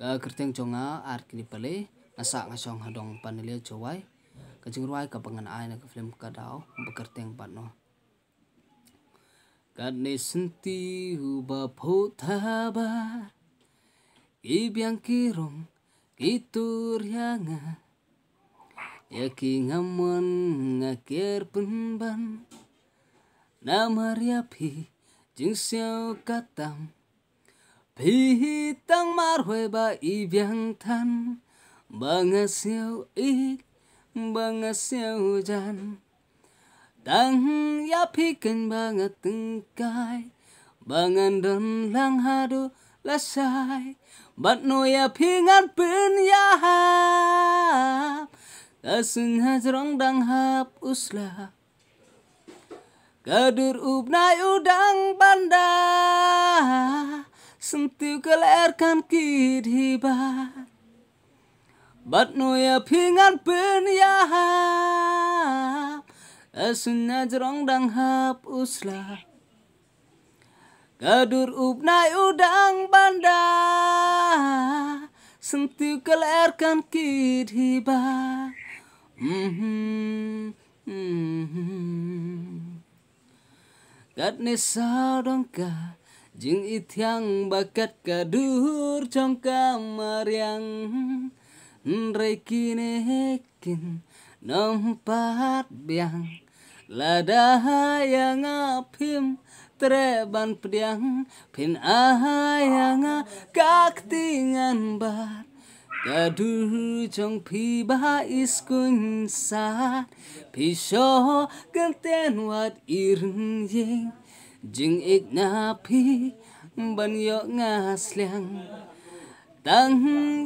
kerteng jonga ar kini pale nasa ngasong hadong panelia jowai kajing ruai ka pangan ai na ka film ka dau bekerteng pano kadne senti huba i ibiang kirong kitur yanga ya ki ngamun ngakir penban namar yapi jing katam Hi hi tăng mar huệ ba y viang than Ba ngà siêu ít ba ngà siêu jan Tăng yap hi kinh ba ngà từng cai Ba ngà đơn lang hà đô là sai Bạn nồi yap hi ngàn bên ya hap Ta sưng hà rong đăng hap usla Kadur ubnai udang bandar sentiu kelerkan kidhiba batnoya phingan penya asunya jerong dang hap usla gadur upnai udang banda sentiu kelerkan kidhiba mm -hmm, mm -hmm. Gat ni sao dong Jing ityang bakat kadur cong kamar yang Rekine nekin nompat biang Lada yang apim treban pediang Pin ahayang kaktingan bar Kadur cong piba iskun sa Pisho genten wat ireng jing ik na phi ban yo nga slang tang